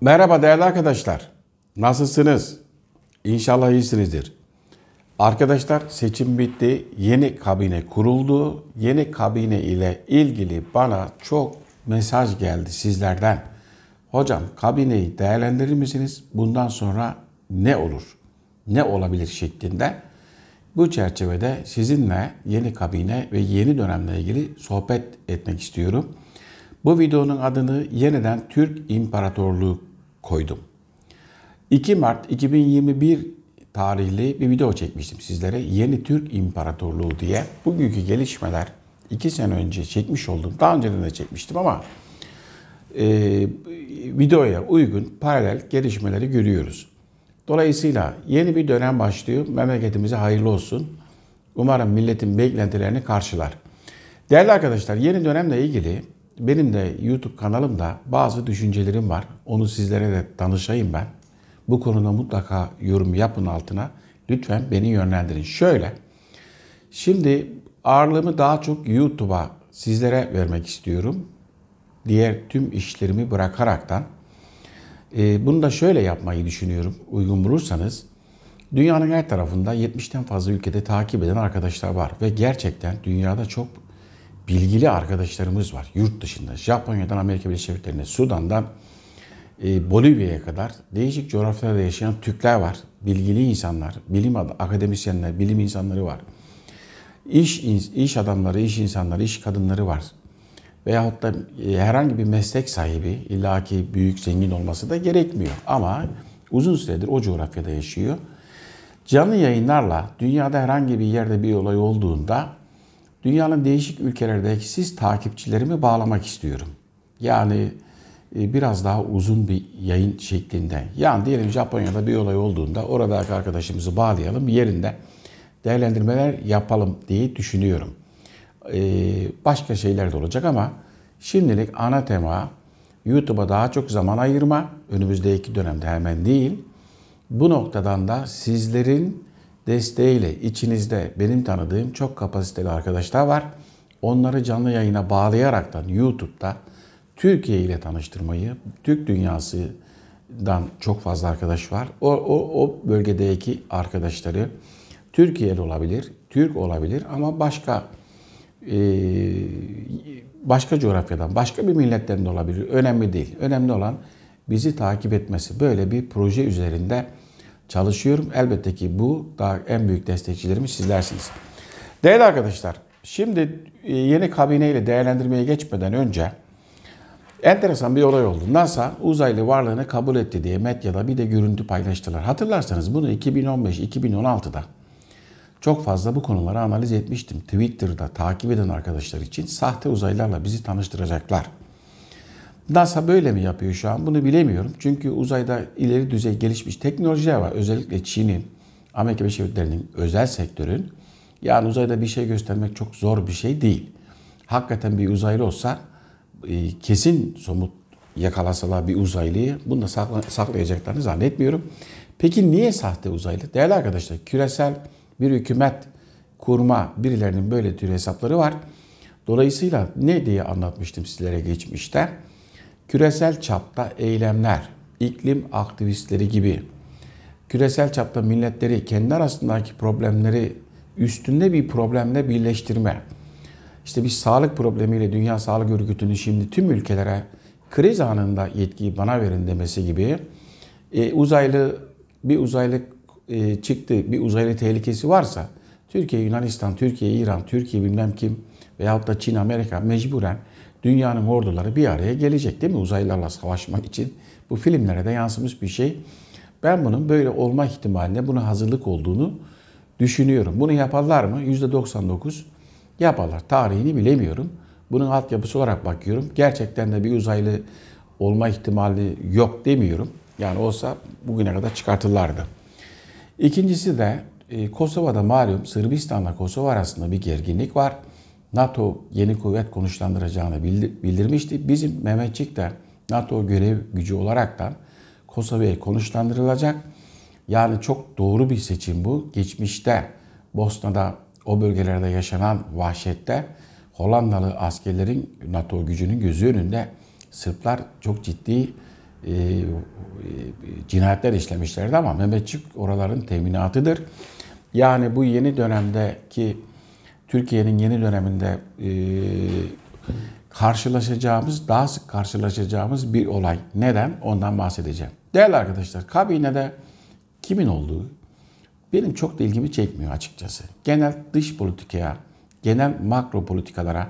Merhaba değerli arkadaşlar. Nasılsınız? İnşallah iyisinizdir. Arkadaşlar seçim bitti. Yeni kabine kuruldu. Yeni kabine ile ilgili bana çok mesaj geldi sizlerden. Hocam kabineyi değerlendirir misiniz? Bundan sonra ne olur? Ne olabilir şeklinde. Bu çerçevede sizinle yeni kabine ve yeni dönemle ilgili sohbet etmek istiyorum. Bu videonun adını yeniden Türk İmparatorluğu koydum. 2 Mart 2021 tarihli bir video çekmiştim sizlere. Yeni Türk İmparatorluğu diye. Bugünkü gelişmeler 2 sene önce çekmiş oldum. Daha önceden de çekmiştim ama e, videoya uygun paralel gelişmeleri görüyoruz. Dolayısıyla yeni bir dönem başlıyor. Memleketimize hayırlı olsun. Umarım milletin beklentilerini karşılar. Değerli arkadaşlar yeni dönemle ilgili benim de YouTube kanalımda bazı düşüncelerim var. Onu sizlere de danışayım ben. Bu konuda mutlaka yorum yapın altına. Lütfen beni yönlendirin. Şöyle. Şimdi ağırlığımı daha çok YouTube'a sizlere vermek istiyorum. Diğer tüm işlerimi bırakaraktan. Ee, bunu da şöyle yapmayı düşünüyorum. Uygun bulursanız dünyanın her tarafında 70'ten fazla ülkede takip eden arkadaşlar var ve gerçekten dünyada çok bilgili arkadaşlarımız var yurt dışında. Japonya'dan Amerika Birleşik Devletleri'ne, Sudan'dan e, Bolivya'ya kadar değişik coğrafyalarda yaşayan Türkler var. Bilgili insanlar, bilim akademisyenler, bilim insanları var. İş, iş adamları, iş insanları, iş kadınları var. Veyahut da e, herhangi bir meslek sahibi illaki büyük zengin olması da gerekmiyor. Ama uzun süredir o coğrafyada yaşıyor. Canlı yayınlarla dünyada herhangi bir yerde bir olay olduğunda Dünyanın değişik ülkelerdeki siz takipçilerimi bağlamak istiyorum. Yani e, biraz daha uzun bir yayın şeklinde. Yani diyelim Japonya'da bir olay olduğunda oradaki arkadaşımızı bağlayalım yerinde değerlendirmeler yapalım diye düşünüyorum. E, başka şeyler de olacak ama şimdilik ana tema YouTube'a daha çok zaman ayırma. Önümüzdeki dönemde hemen değil. Bu noktadan da sizlerin desteğiyle içinizde benim tanıdığım çok kapasiteli arkadaşlar var. Onları canlı yayına bağlayaraktan YouTube'da Türkiye ile tanıştırmayı, Türk dünyasından çok fazla arkadaş var. O, o, o bölgedeki arkadaşları Türkiye'li olabilir, Türk olabilir ama başka e, başka coğrafyadan, başka bir milletten de olabilir. Önemli değil. Önemli olan bizi takip etmesi. Böyle bir proje üzerinde çalışıyorum. Elbette ki bu daha en büyük destekçilerimiz sizlersiniz. Değerli arkadaşlar, şimdi e, yeni kabineyle değerlendirmeye geçmeden önce enteresan bir olay oldu. NASA uzaylı varlığını kabul etti diye medyada bir de görüntü paylaştılar. Hatırlarsanız bunu 2015-2016'da çok fazla bu konuları analiz etmiştim. Twitter'da takip eden arkadaşlar için sahte uzaylarla bizi tanıştıracaklar. NASA böyle mi yapıyor şu an? Bunu bilemiyorum. Çünkü uzayda ileri düzey gelişmiş teknolojiler var. Özellikle Çin'in, Amerika Birleşik Devletleri'nin, özel sektörün. Yani uzayda bir şey göstermek çok zor bir şey değil. Hakikaten bir uzaylı olsa e, kesin somut yakalasalar bir uzaylıyı bunu da saklayacaklarını zannetmiyorum. Peki niye sahte uzaylı? Değerli arkadaşlar küresel bir hükümet kurma birilerinin böyle tür hesapları var. Dolayısıyla ne diye anlatmıştım sizlere geçmişte küresel çapta eylemler, iklim aktivistleri gibi küresel çapta milletleri kendi arasındaki problemleri üstünde bir problemle birleştirme. İşte bir sağlık problemiyle Dünya Sağlık örgütünü şimdi tüm ülkelere kriz anında yetkiyi bana verin demesi gibi e, uzaylı bir uzaylı e, çıktı, bir uzaylı tehlikesi varsa Türkiye, Yunanistan, Türkiye, İran, Türkiye bilmem kim veyahut da Çin, Amerika mecburen dünyanın orduları bir araya gelecek değil mi uzaylılarla savaşmak için? Bu filmlere de yansımış bir şey. Ben bunun böyle olma ihtimaline buna hazırlık olduğunu düşünüyorum. Bunu yaparlar mı? %99 yaparlar. Tarihini bilemiyorum. Bunun altyapısı olarak bakıyorum. Gerçekten de bir uzaylı olma ihtimali yok demiyorum. Yani olsa bugüne kadar çıkartırlardı. İkincisi de e, Kosova'da malum Sırbistan'la Kosova arasında bir gerginlik var. NATO yeni kuvvet konuşlandıracağını bildirmişti. Bizim Mehmetçik de NATO görev gücü olarak da Kosova'ya konuşlandırılacak. Yani çok doğru bir seçim bu. Geçmişte Bosna'da o bölgelerde yaşanan vahşette Hollandalı askerlerin NATO gücünün gözü önünde Sırplar çok ciddi e, e, cinayetler işlemişlerdi ama Mehmetçik oraların teminatıdır. Yani bu yeni dönemdeki Türkiye'nin yeni döneminde e, karşılaşacağımız, daha sık karşılaşacağımız bir olay. Neden? Ondan bahsedeceğim. Değerli arkadaşlar, kabinede kimin olduğu benim çok da ilgimi çekmiyor açıkçası. Genel dış politikaya, genel makro politikalara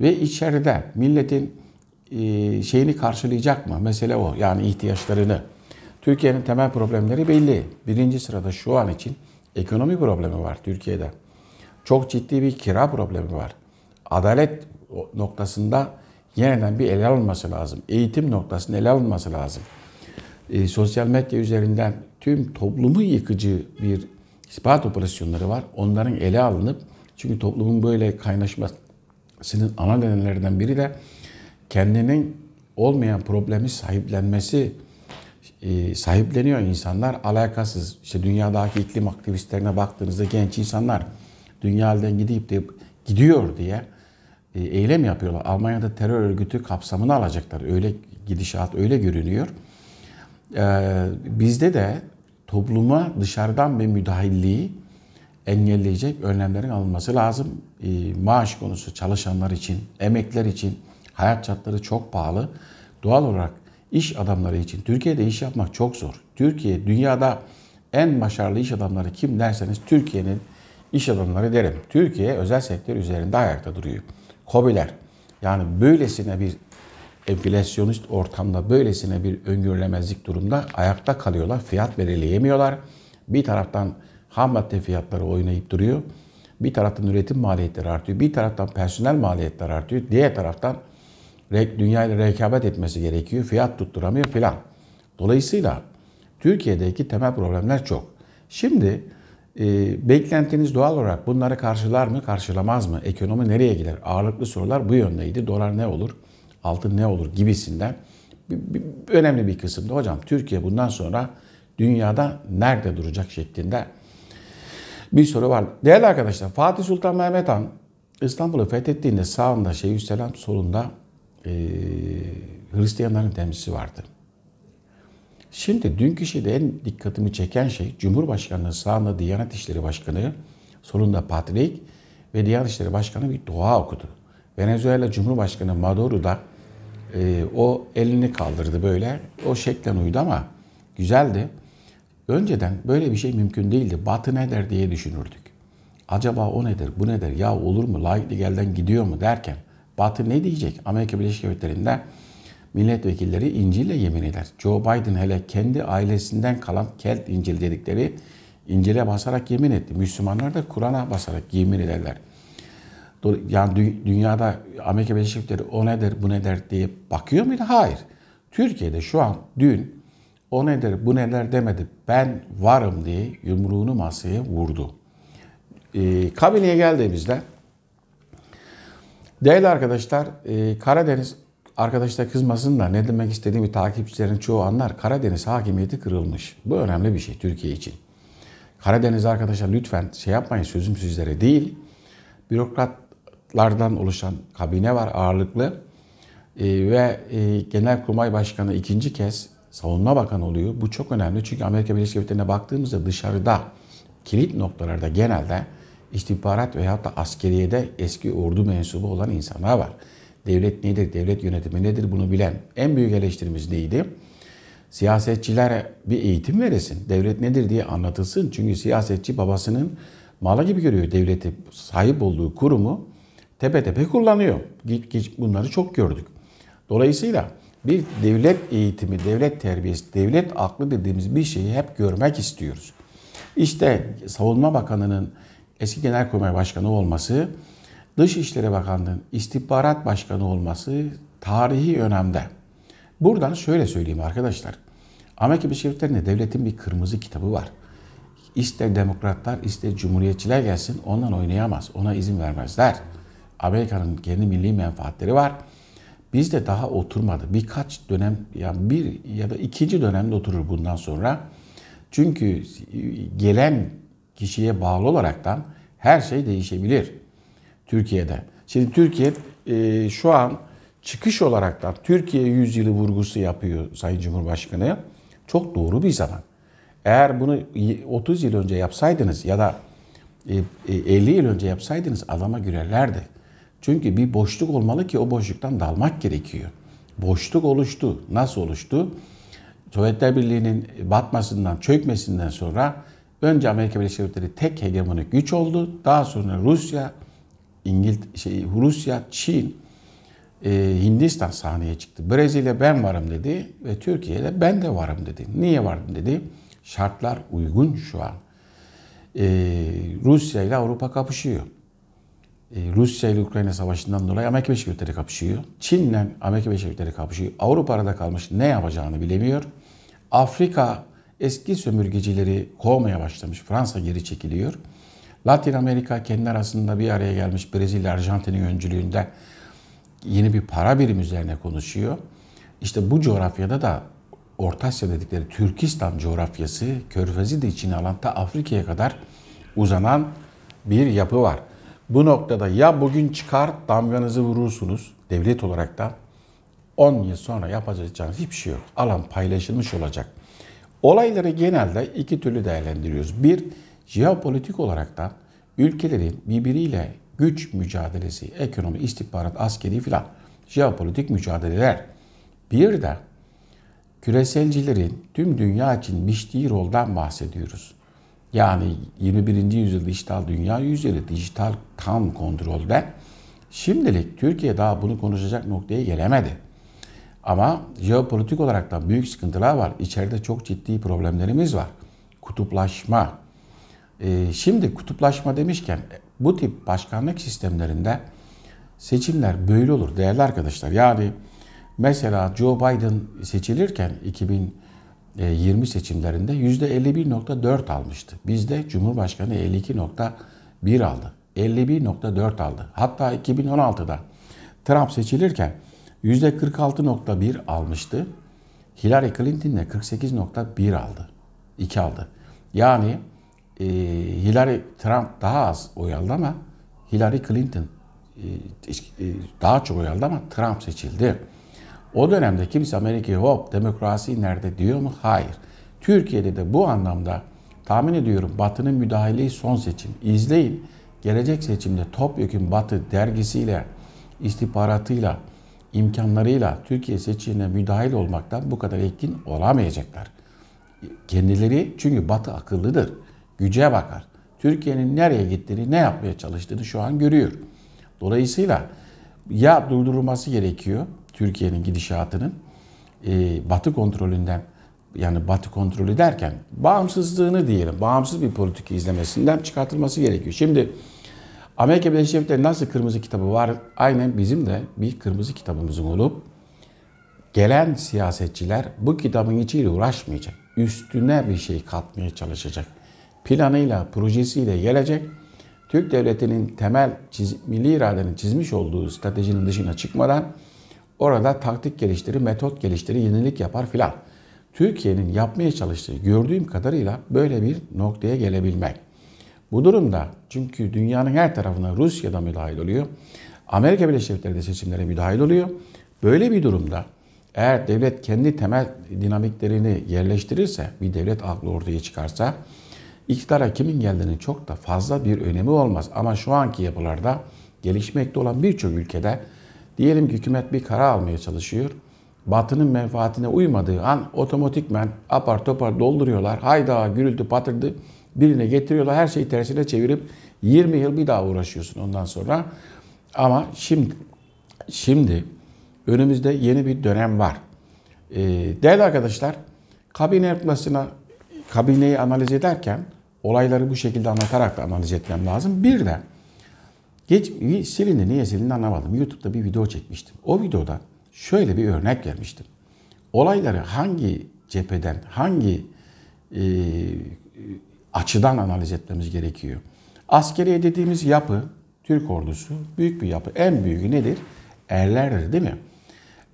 ve içeride milletin e, şeyini karşılayacak mı? Mesele o. Yani ihtiyaçlarını. Türkiye'nin temel problemleri belli. Birinci sırada şu an için ekonomi problemi var Türkiye'de çok ciddi bir kira problemi var. Adalet noktasında yeniden bir ele alınması lazım. Eğitim noktasında ele alınması lazım. E, sosyal medya üzerinden tüm toplumu yıkıcı bir ispat operasyonları var. Onların ele alınıp çünkü toplumun böyle kaynaşmasının ana nedenlerinden biri de kendinin olmayan problemi sahiplenmesi e, sahipleniyor insanlar alakasız. İşte dünyadaki iklim aktivistlerine baktığınızda genç insanlar dünya halden gidip de gidiyor diye e, eylem yapıyorlar. Almanya'da terör örgütü kapsamını alacaklar. Öyle gidişat öyle görünüyor. E, bizde de topluma dışarıdan bir müdahilliği engelleyecek önlemlerin alınması lazım. E, maaş konusu çalışanlar için, emekler için hayat şartları çok pahalı. Doğal olarak iş adamları için Türkiye'de iş yapmak çok zor. Türkiye dünyada en başarılı iş adamları kim derseniz Türkiye'nin iş adamları derim. Türkiye özel sektör üzerinde ayakta duruyor. Kobiler yani böylesine bir enflasyonist ortamda böylesine bir öngörülemezlik durumda ayakta kalıyorlar. Fiyat belirleyemiyorlar. Bir taraftan ham madde fiyatları oynayıp duruyor. Bir taraftan üretim maliyetleri artıyor. Bir taraftan personel maliyetleri artıyor. Diğer taraftan dünyayla rekabet etmesi gerekiyor. Fiyat tutturamıyor filan. Dolayısıyla Türkiye'deki temel problemler çok. Şimdi e, beklentiniz doğal olarak bunları karşılar mı, karşılamaz mı? Ekonomi nereye gider? Ağırlıklı sorular bu yöndeydi. Dolar ne olur? Altın ne olur? Gibisinden. Bir, bir, önemli bir kısımda hocam Türkiye bundan sonra dünyada nerede duracak şeklinde bir soru var. Değerli arkadaşlar Fatih Sultan Mehmet Han İstanbul'u fethettiğinde sağında Şeyhüsselam solunda e, Hristiyanların temsilcisi vardı. Şimdi dünkü şeyde en dikkatimi çeken şey Cumhurbaşkanının sağında Diyanet İşleri Başkanı, solunda Patrik ve Diyanet İşleri Başkanı bir dua okudu. Venezuela Cumhurbaşkanı Maduro da e, o elini kaldırdı böyle. O şeklen uydu ama güzeldi. Önceden böyle bir şey mümkün değildi. Batı ne der diye düşünürdük. Acaba o nedir, bu nedir, ya olur mu, layıklı elden gidiyor mu derken Batı ne diyecek? Amerika Birleşik Devletleri'nde milletvekilleri İncil'le yemin eder. Joe Biden hele kendi ailesinden kalan Kelt İncil dedikleri İncil'e basarak yemin etti. Müslümanlar da Kur'an'a basarak yemin ederler. Yani dünyada Amerika Birleşik Devletleri o ne bu ne diye bakıyor muydu? Hayır. Türkiye'de şu an dün o ne bu neler demedi. Ben varım diye yumruğunu masaya vurdu. Ee, kabineye geldiğimizde değerli arkadaşlar e, Karadeniz Arkadaşlar kızmasın da ne demek istediğimi takipçilerin çoğu anlar. Karadeniz hakimiyeti kırılmış. Bu önemli bir şey Türkiye için. Karadeniz arkadaşlar lütfen şey yapmayın sözüm sizlere değil. Bürokratlardan oluşan kabine var ağırlıklı. E, ve e, Genelkurmay Başkanı ikinci kez Savunma Bakanı oluyor. Bu çok önemli çünkü Amerika Birleşik Devletleri'ne baktığımızda dışarıda kilit noktalarda genelde istihbarat veyahut da askeriyede eski ordu mensubu olan insanlar var. Devlet nedir? Devlet yönetimi nedir? Bunu bilen. En büyük eleştirimiz neydi? Siyasetçiler bir eğitim veresin. Devlet nedir diye anlatılsın. Çünkü siyasetçi babasının malı gibi görüyor devleti. Sahip olduğu kurumu tepe tepe kullanıyor. Bunları çok gördük. Dolayısıyla bir devlet eğitimi, devlet terbiyesi, devlet aklı dediğimiz bir şeyi hep görmek istiyoruz. İşte Savunma Bakanı'nın eski Genelkurmay Başkanı olması Dışişleri Bakanlığı'nın istihbarat başkanı olması tarihi önemde. Buradan şöyle söyleyeyim arkadaşlar. Amerika Birleşik Devletleri'nde devletin bir kırmızı kitabı var. İster demokratlar ister cumhuriyetçiler gelsin ondan oynayamaz. Ona izin vermezler. Amerika'nın kendi milli menfaatleri var. Biz de daha oturmadı. Birkaç dönem yani bir ya da ikinci dönemde oturur bundan sonra. Çünkü gelen kişiye bağlı olaraktan her şey değişebilir. Türkiye'de. Şimdi Türkiye e, şu an çıkış olarak da Türkiye yüzyılı vurgusu yapıyor Sayın Cumhurbaşkanı. Çok doğru bir zaman. Eğer bunu 30 yıl önce yapsaydınız ya da 50 e, e, yıl önce yapsaydınız adama girerlerdi. Çünkü bir boşluk olmalı ki o boşluktan dalmak gerekiyor. Boşluk oluştu. Nasıl oluştu? Sovyetler Birliği'nin batmasından, çökmesinden sonra önce Amerika Birleşik Devletleri tek hegemonik güç oldu. Daha sonra Rusya, İngilt şey Rusya, Çin, e, Hindistan sahneye çıktı. Brezilya ben varım dedi ve Türkiye'de ben de varım dedi. Niye varım dedi? Şartlar uygun şu an. E, Rusya ile Avrupa kapışıyor. E, Rusya ile Ukrayna savaşından dolayı Amerika Birleşik Devletleri kapışıyor. Çin ile Amerika Birleşik Devletleri kapışıyor. Avrupa arada kalmış ne yapacağını bilemiyor. Afrika eski sömürgecileri kovmaya başlamış. Fransa geri çekiliyor. Latin Amerika kendi arasında bir araya gelmiş Brezilya, Arjantin'in öncülüğünde yeni bir para birim üzerine konuşuyor. İşte bu coğrafyada da Orta Asya dedikleri Türkistan coğrafyası Körfez'i de içine alan ta Afrika'ya kadar uzanan bir yapı var. Bu noktada ya bugün çıkar damganızı vurursunuz devlet olarak da 10 yıl sonra yapacağınız hiçbir şey yok. Alan paylaşılmış olacak. Olayları genelde iki türlü değerlendiriyoruz. Bir, Jeopolitik olarak da ülkelerin birbiriyle güç mücadelesi, ekonomi, istihbarat, askeri filan jeopolitik mücadeleler. Bir de küreselcilerin tüm dünya için biçtiği rolden bahsediyoruz. Yani 21. yüzyıl dijital dünya yüzyılı dijital tam kontrolde. Şimdilik Türkiye daha bunu konuşacak noktaya gelemedi. Ama jeopolitik olarak da büyük sıkıntılar var. İçeride çok ciddi problemlerimiz var. Kutuplaşma, ee, şimdi kutuplaşma demişken bu tip başkanlık sistemlerinde seçimler böyle olur değerli arkadaşlar. Yani mesela Joe Biden seçilirken 2020 e, seçimlerinde %51.4 almıştı. Bizde Cumhurbaşkanı 52.1 aldı. 51.4 aldı. Hatta 2016'da Trump seçilirken %46.1 almıştı. Hillary Clinton de 48.1 aldı. 2 aldı. Yani e, Hillary Trump daha az oy aldı ama Hillary Clinton e, e, daha çok oy aldı ama Trump seçildi. O dönemde kimse Amerika'ya hop demokrasi nerede diyor mu? Hayır. Türkiye'de de bu anlamda tahmin ediyorum Batı'nın müdahaleyi son seçim. İzleyin. Gelecek seçimde Topyekun Batı dergisiyle, istihbaratıyla, imkanlarıyla Türkiye seçimine müdahil olmaktan bu kadar etkin olamayacaklar. Kendileri çünkü Batı akıllıdır güce bakar. Türkiye'nin nereye gittiğini, ne yapmaya çalıştığını şu an görüyor. Dolayısıyla ya durdurulması gerekiyor Türkiye'nin gidişatının e, Batı kontrolünden yani Batı kontrolü derken bağımsızlığını diyelim, bağımsız bir politika izlemesinden çıkartılması gerekiyor. Şimdi Amerika Birleşik Devletleri nasıl kırmızı kitabı var? Aynen bizim de bir kırmızı kitabımızın olup gelen siyasetçiler bu kitabın içiyle uğraşmayacak. Üstüne bir şey katmaya çalışacak planıyla, projesiyle gelecek. Türk Devleti'nin temel çiz, milli iradenin çizmiş olduğu stratejinin dışına çıkmadan orada taktik geliştirir, metot geliştirir, yenilik yapar filan. Türkiye'nin yapmaya çalıştığı gördüğüm kadarıyla böyle bir noktaya gelebilmek. Bu durumda çünkü dünyanın her tarafına Rusya da müdahil oluyor. Amerika Birleşik Devletleri de seçimlere müdahil oluyor. Böyle bir durumda eğer devlet kendi temel dinamiklerini yerleştirirse, bir devlet aklı ortaya çıkarsa iktidara kimin geldiğinin çok da fazla bir önemi olmaz. Ama şu anki yapılarda gelişmekte olan birçok ülkede diyelim ki hükümet bir karar almaya çalışıyor. Batının menfaatine uymadığı an otomatikmen apar topar dolduruyorlar. Hayda gürültü patırdı birine getiriyorlar. Her şeyi tersine çevirip 20 yıl bir daha uğraşıyorsun ondan sonra. Ama şimdi şimdi önümüzde yeni bir dönem var. Ee, değerli arkadaşlar kabine yapmasına Kabineyi analiz ederken olayları bu şekilde anlatarak da analiz etmem lazım. Bir de geç silindi niye silindi anlamadım. YouTube'da bir video çekmiştim. O videoda şöyle bir örnek vermiştim. Olayları hangi cepheden, hangi e, açıdan analiz etmemiz gerekiyor? Askeriye dediğimiz yapı, Türk ordusu büyük bir yapı. En büyüğü nedir? Erlerdir değil mi?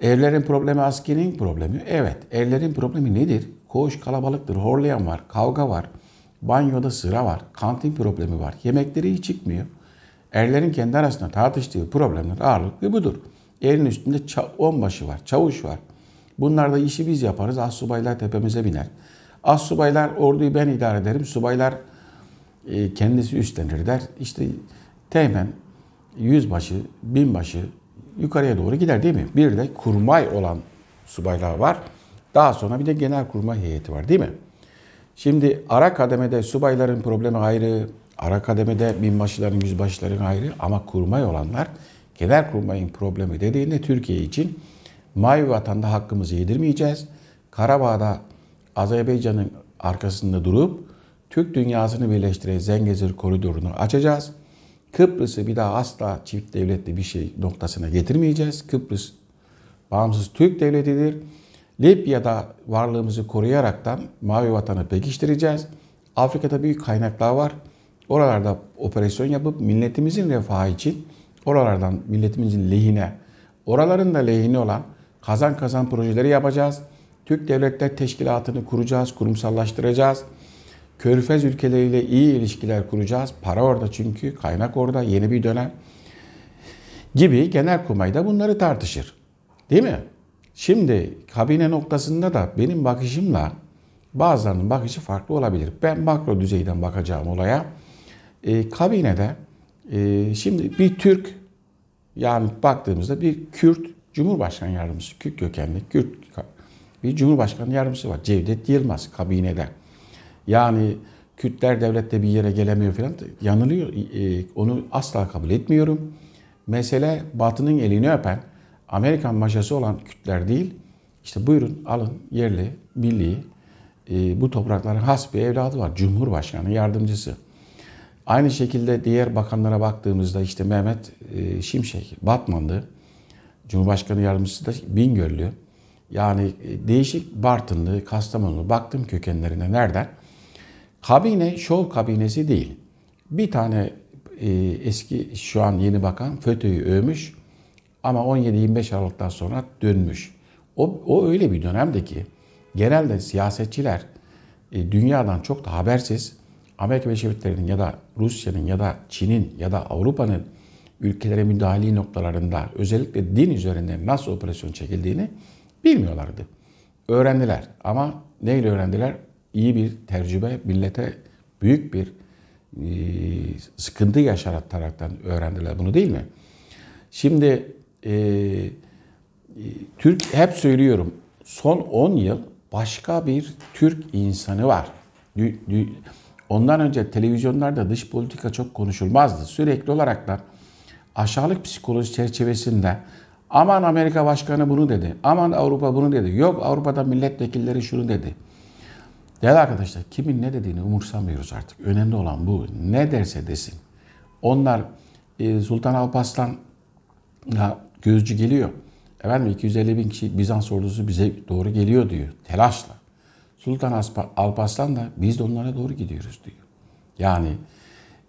Erlerin problemi askerin problemi. Evet, erlerin problemi nedir? Koğuş kalabalıktır, horlayan var, kavga var, banyoda sıra var, kantin problemi var, yemekleri hiç çıkmıyor. Erlerin kendi arasında tartıştığı problemler ağırlıklı budur. Erin üstünde onbaşı var, çavuş var. Bunlarda işi biz yaparız, as subaylar tepemize biner. As subaylar orduyu ben idare ederim, subaylar e, kendisi üstlenir der. İşte teğmen, yüzbaşı, binbaşı yukarıya doğru gider değil mi? Bir de kurmay olan subaylar var. Daha sonra bir de genel kurma heyeti var değil mi? Şimdi ara kademede subayların problemi ayrı, ara kademede binbaşıların, yüzbaşıların ayrı ama kurmay olanlar genel kurmayın problemi dediğinde Türkiye için mavi vatanda hakkımızı yedirmeyeceğiz. Karabağ'da Azerbaycan'ın arkasında durup Türk dünyasını birleştiren Zengezur koridorunu açacağız. Kıbrıs'ı bir daha asla çift devletli bir şey noktasına getirmeyeceğiz. Kıbrıs bağımsız Türk devletidir Libya'da varlığımızı koruyaraktan Mavi Vatan'ı pekiştireceğiz. Afrika'da büyük kaynaklar var. Oralarda operasyon yapıp milletimizin refahı için oralardan milletimizin lehine, oraların da lehine olan kazan kazan projeleri yapacağız. Türk Devletler Teşkilatı'nı kuracağız, kurumsallaştıracağız. Körfez ülkeleriyle iyi ilişkiler kuracağız. Para orada çünkü, kaynak orada, yeni bir dönem gibi genel kurmayda bunları tartışır. Değil mi? Şimdi kabine noktasında da benim bakışımla bazılarının bakışı farklı olabilir. Ben makro düzeyden bakacağım olaya. E, kabinede e, şimdi bir Türk yani baktığımızda bir Kürt Cumhurbaşkanı yardımcısı, Kürt kökenli Kürt bir Cumhurbaşkanı yardımcısı var. Cevdet Yılmaz kabinede. Yani Kürtler devlette bir yere gelemiyor falan yanılıyor. E, onu asla kabul etmiyorum. Mesele batının elini öpen Amerikan maşası olan kütler değil, işte buyurun alın yerli, milli, e, bu toprakların has bir evladı var. Cumhurbaşkanı yardımcısı. Aynı şekilde diğer bakanlara baktığımızda işte Mehmet e, Şimşek, Batmanlı, Cumhurbaşkanı yardımcısı da Bingöllü. Yani e, değişik Bartınlı, Kastamonlu baktım kökenlerine nereden? Kabine şov kabinesi değil. Bir tane e, eski şu an yeni bakan FETÖ'yü övmüş. Ama 17-25 Aralık'tan sonra dönmüş. O, o öyle bir dönemde ki genelde siyasetçiler e, dünyadan çok da habersiz Amerika Birleşik Devletleri'nin ya da Rusya'nın ya da Çin'in ya da Avrupa'nın ülkelere müdahale noktalarında özellikle din üzerinde nasıl operasyon çekildiğini bilmiyorlardı. Öğrendiler ama neyle öğrendiler? İyi bir tecrübe, millete büyük bir e, sıkıntı yaşataraktan öğrendiler bunu değil mi? Şimdi ee, e, Türk hep söylüyorum son 10 yıl başka bir Türk insanı var. Ondan önce televizyonlarda dış politika çok konuşulmazdı. Sürekli olarak da aşağılık psikoloji çerçevesinde aman Amerika Başkanı bunu dedi, aman Avrupa bunu dedi, yok Avrupa'da milletvekilleri şunu dedi. Değerli arkadaşlar kimin ne dediğini umursamıyoruz artık. Önemli olan bu. Ne derse desin. Onlar e, Sultan Alparslan Gözcü geliyor. Efendim 250 bin kişi Bizans ordusu bize doğru geliyor diyor telaşla. Sultan Alparslan da biz de onlara doğru gidiyoruz diyor. Yani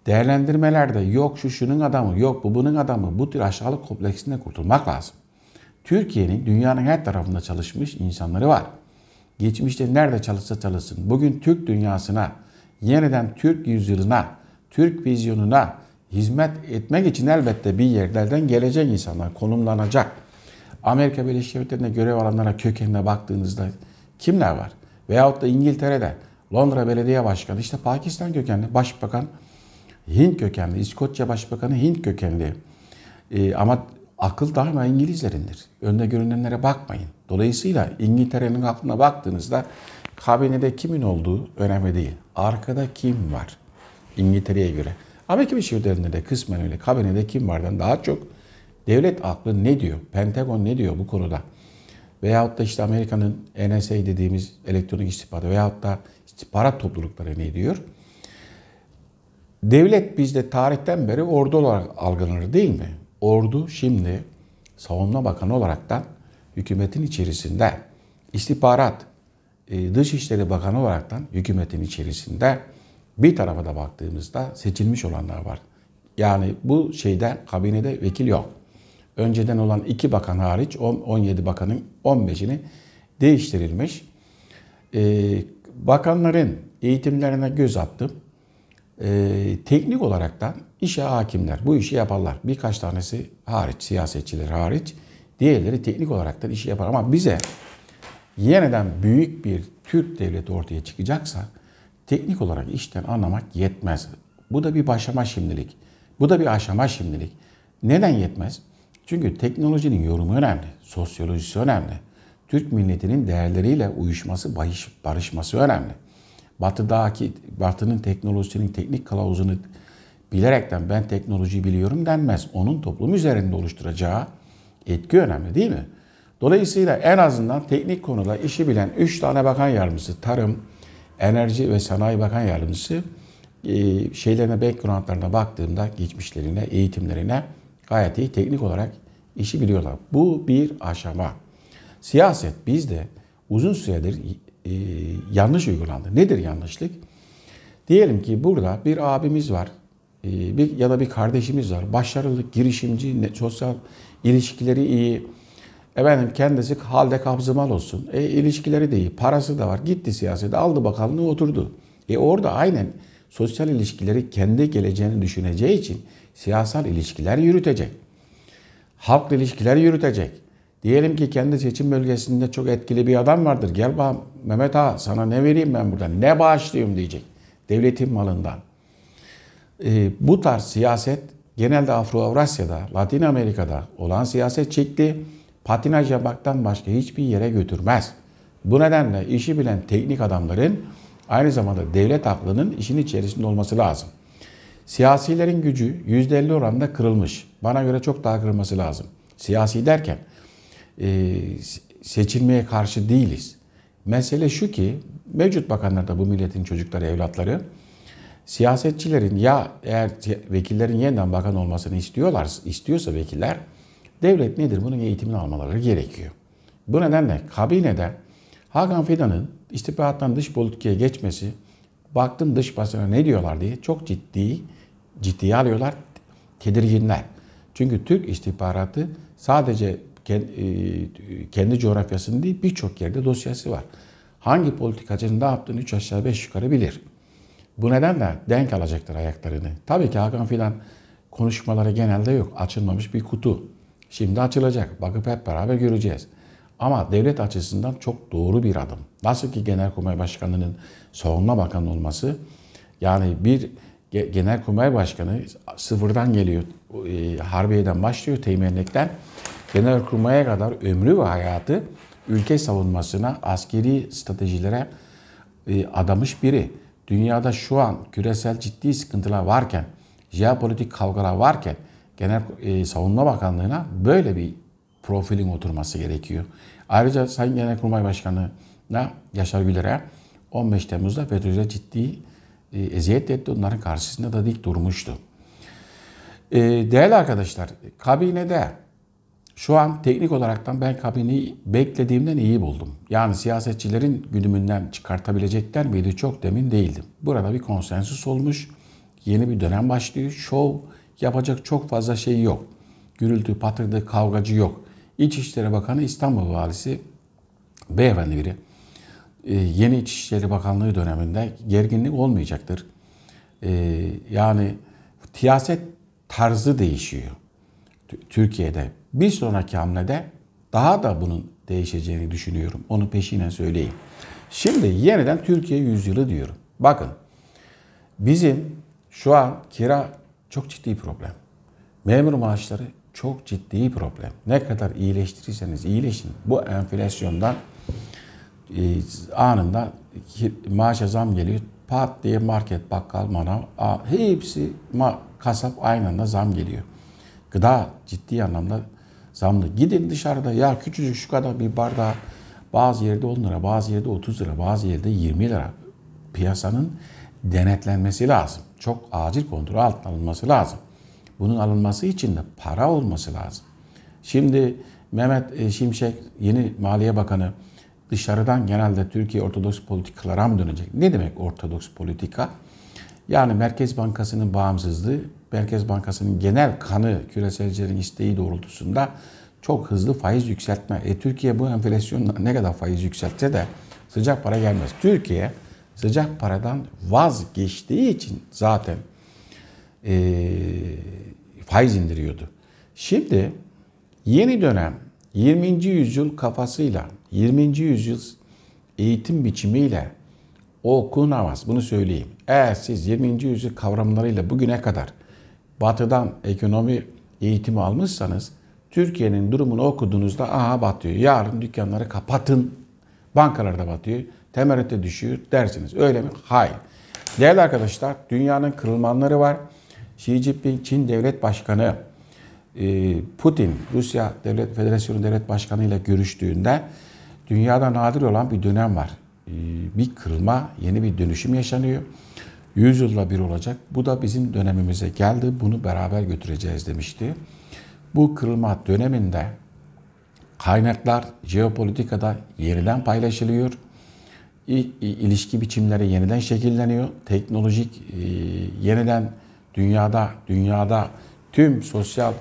değerlendirmelerde yok şu şunun adamı, yok bu bunun adamı bu tür aşağılık kompleksinde kurtulmak lazım. Türkiye'nin dünyanın her tarafında çalışmış insanları var. Geçmişte nerede çalışsa çalışsın. Bugün Türk dünyasına, yeniden Türk yüzyılına, Türk vizyonuna, hizmet etmek için elbette bir yerlerden gelecek insanlar, konumlanacak. Amerika Birleşik Devletleri'nde görev alanlara kökenine baktığınızda kimler var? Veyahut da İngiltere'de Londra Belediye Başkanı, işte Pakistan kökenli başbakan, Hint kökenli, İskoçya Başbakanı Hint kökenli. Ee, ama akıl daima İngilizlerindir. Önde görünenlere bakmayın. Dolayısıyla İngiltere'nin aklına baktığınızda kabinede kimin olduğu önemli değil. Arkada kim var İngiltere'ye göre. Amerika Birleşik Devletleri'nde kısmen öyle kabinede kim vardan daha çok devlet aklı ne diyor, Pentagon ne diyor bu konuda? Veyahut da işte Amerika'nın NSA dediğimiz elektronik istihbarat veyahut da istihbarat toplulukları ne diyor? Devlet bizde tarihten beri ordu olarak algılanır değil mi? Ordu şimdi savunma bakanı olaraktan hükümetin içerisinde istihbarat, e, Dışişleri Bakanı olaraktan hükümetin içerisinde bir tarafa da baktığımızda seçilmiş olanlar var. Yani bu şeyden kabinede vekil yok. Önceden olan iki bakan hariç 10, 17 bakanın 15'ini değiştirilmiş. Ee, bakanların eğitimlerine göz attım. Ee, teknik olarak da işe hakimler, bu işi yaparlar. Birkaç tanesi hariç, siyasetçiler hariç. Diğerleri teknik olarak da işi yapar. Ama bize yeniden büyük bir Türk devleti ortaya çıkacaksa Teknik olarak işten anlamak yetmez. Bu da bir başlama şimdilik. Bu da bir aşama şimdilik. Neden yetmez? Çünkü teknolojinin yorumu önemli, sosyolojisi önemli. Türk milletinin değerleriyle uyuşması, barışması önemli. Batı'daki, Batı'nın teknolojisinin teknik kılavuzunu bilerekten ben teknoloji biliyorum denmez. Onun toplum üzerinde oluşturacağı etki önemli değil mi? Dolayısıyla en azından teknik konuda işi bilen 3 tane bakan yardımcısı, tarım, Enerji ve Sanayi Bakan Yardımcısı e, şeylerine, backgroundlarına baktığımda geçmişlerine, eğitimlerine gayet iyi teknik olarak işi biliyorlar. Bu bir aşama. Siyaset bizde uzun süredir e, yanlış uygulandı. Nedir yanlışlık? Diyelim ki burada bir abimiz var e, bir, ya da bir kardeşimiz var. Başarılı, girişimci, sosyal ilişkileri iyi, Efendim kendisi halde kabzımal olsun. E ilişkileri de iyi, parası da var. Gitti siyasete aldı bakanlığı oturdu. E orada aynen sosyal ilişkileri kendi geleceğini düşüneceği için siyasal ilişkiler yürütecek. Halkla ilişkiler yürütecek. Diyelim ki kendi seçim bölgesinde çok etkili bir adam vardır. Gel bana Mehmet Ağa sana ne vereyim ben burada, Ne bağışlayayım diyecek. Devletin malından. E, bu tarz siyaset genelde Afro-Avrasya'da, Latin Amerika'da olan siyaset çekti patinaj yapmaktan başka hiçbir yere götürmez. Bu nedenle işi bilen teknik adamların aynı zamanda devlet aklının işin içerisinde olması lazım. Siyasilerin gücü %50 oranda kırılmış. Bana göre çok daha kırılması lazım. Siyasi derken e, seçilmeye karşı değiliz. Mesele şu ki mevcut bakanlar da bu milletin çocukları, evlatları siyasetçilerin ya eğer vekillerin yeniden bakan olmasını istiyorlar, istiyorsa vekiller devlet nedir bunun eğitimini almaları gerekiyor. Bu nedenle kabinede Hakan Fidan'ın istihbarattan dış politikaya geçmesi, baktım dış basına ne diyorlar diye çok ciddi, ciddiye alıyorlar, tedirginler. Çünkü Türk istihbaratı sadece e, kendi coğrafyasının değil birçok yerde dosyası var. Hangi politikacının ne yaptığını 3 aşağı 5 yukarı bilir. Bu nedenle denk alacaktır ayaklarını. Tabii ki Hakan Fidan konuşmaları genelde yok. Açılmamış bir kutu. Şimdi açılacak. Bakıp hep beraber göreceğiz. Ama devlet açısından çok doğru bir adım. Nasıl ki Genelkurmay Başkanı'nın savunma bakanı olması yani bir Genelkurmay Başkanı sıfırdan geliyor, e, harbiyeden başlıyor teğmenlikten. Genelkurmay'a kadar ömrü ve hayatı ülke savunmasına, askeri stratejilere e, adamış biri. Dünyada şu an küresel ciddi sıkıntılar varken, jeopolitik kavgalar varken Genel e, Savunma Bakanlığı'na böyle bir profilin oturması gerekiyor. Ayrıca Sayın Genelkurmay Başkanı'na Yaşar Güler'e 15 Temmuz'da FETÖ'ye ciddi e, eziyet etti. Onların karşısında da dik durmuştu. E, değerli arkadaşlar, kabinede şu an teknik olaraktan ben kabini beklediğimden iyi buldum. Yani siyasetçilerin güdümünden çıkartabilecekler miydi çok demin değildim. Burada bir konsensus olmuş. Yeni bir dönem başlıyor. Şov Yapacak çok fazla şey yok. Gürültü, patırdı, kavgacı yok. İçişleri Bakanı İstanbul Valisi beyefendi biri. E, yeni İçişleri Bakanlığı döneminde gerginlik olmayacaktır. E, yani siyaset tarzı değişiyor Türkiye'de. Bir sonraki hamlede daha da bunun değişeceğini düşünüyorum. Onu peşine söyleyeyim. Şimdi yeniden Türkiye yüzyılı diyorum. Bakın bizim şu an kira çok ciddi problem. Memur maaşları çok ciddi problem. Ne kadar iyileştirirseniz iyileşin. Bu enflasyondan e, anında maaşa zam geliyor. Pat diye market, bakkal, manav hepsi kasap aynı anda zam geliyor. Gıda ciddi anlamda zamlı. Gidin dışarıda ya küçücük şu kadar bir bardağı bazı yerde 10 lira, bazı yerde 30 lira, bazı yerde 20 lira piyasanın denetlenmesi lazım çok acil kontrol altına alınması lazım. Bunun alınması için de para olması lazım. Şimdi Mehmet e, Şimşek yeni Maliye Bakanı dışarıdan genelde Türkiye Ortodoks politikalara mı dönecek? Ne demek Ortodoks politika? Yani Merkez Bankası'nın bağımsızlığı, Merkez Bankası'nın genel kanı küreselcilerin isteği doğrultusunda çok hızlı faiz yükseltme. E, Türkiye bu enflasyonla ne kadar faiz yükseltse de sıcak para gelmez. Türkiye sıcak paradan vazgeçtiği için zaten e, faiz indiriyordu. Şimdi yeni dönem 20. yüzyıl kafasıyla, 20. yüzyıl eğitim biçimiyle okunamaz. Bunu söyleyeyim. Eğer siz 20. yüzyıl kavramlarıyla bugüne kadar batıdan ekonomi eğitimi almışsanız Türkiye'nin durumunu okuduğunuzda aha batıyor. Yarın dükkanları kapatın. Bankalar da batıyor temerrütte düşüyor dersiniz. Öyle mi? Hayır. Değerli arkadaşlar dünyanın kırılmanları var. Xi Jinping Çin Devlet Başkanı e, Putin Rusya Devlet Federasyonu Devlet Başkanı ile görüştüğünde dünyada nadir olan bir dönem var. E, bir kırılma, yeni bir dönüşüm yaşanıyor. Yüzyılda bir olacak. Bu da bizim dönemimize geldi. Bunu beraber götüreceğiz demişti. Bu kırılma döneminde kaynaklar jeopolitikada yeniden paylaşılıyor ilişki biçimleri yeniden şekilleniyor. Teknolojik e, yeniden dünyada dünyada tüm sosyal,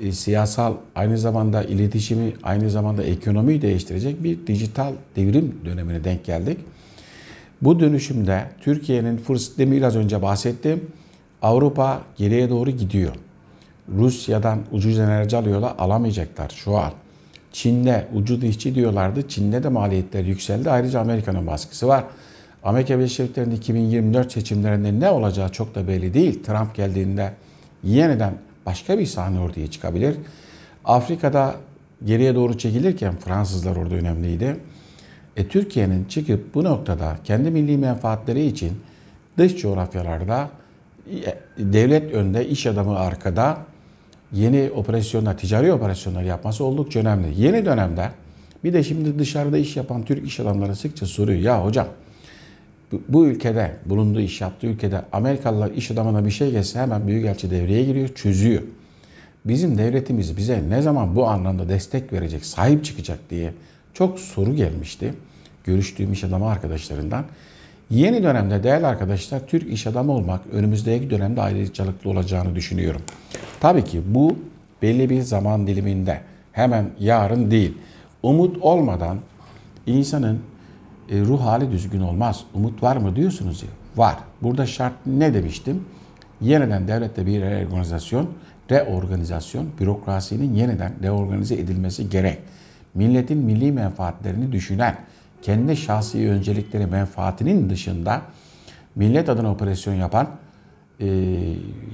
e, siyasal aynı zamanda iletişimi, aynı zamanda ekonomiyi değiştirecek bir dijital devrim dönemine denk geldik. Bu dönüşümde Türkiye'nin fırsatı demin biraz önce bahsettim. Avrupa geriye doğru gidiyor. Rusya'dan ucuz enerji alıyorlar, alamayacaklar şu an. Çin'de ucuz işçi diyorlardı. Çin'de de maliyetler yükseldi. Ayrıca Amerika'nın baskısı var. Amerika Birleşik Devletleri'nin 2024 seçimlerinde ne olacağı çok da belli değil. Trump geldiğinde yeniden başka bir sahne ortaya çıkabilir. Afrika'da geriye doğru çekilirken Fransızlar orada önemliydi. E, Türkiye'nin çıkıp bu noktada kendi milli menfaatleri için dış coğrafyalarda e, devlet önde, iş adamı arkada yeni operasyonlar, ticari operasyonlar yapması oldukça önemli. Yeni dönemde bir de şimdi dışarıda iş yapan Türk iş adamları sıkça soruyor. Ya hocam bu ülkede, bulunduğu iş yaptığı ülkede Amerikalılar iş adamına bir şey gelse hemen büyükelçi devreye giriyor, çözüyor. Bizim devletimiz bize ne zaman bu anlamda destek verecek, sahip çıkacak diye çok soru gelmişti. Görüştüğüm iş adamı arkadaşlarından. Yeni dönemde değerli arkadaşlar Türk iş adamı olmak önümüzdeki dönemde ayrıcalıklı olacağını düşünüyorum. Tabii ki bu belli bir zaman diliminde hemen yarın değil. Umut olmadan insanın e, ruh hali düzgün olmaz. Umut var mı diyorsunuz ya? Var. Burada şart ne demiştim? Yeniden devlette bir reorganizasyon, reorganizasyon, bürokrasinin yeniden reorganize edilmesi gerek. Milletin milli menfaatlerini düşünen, kendi şahsi öncelikleri menfaatinin dışında millet adına operasyon yapan e,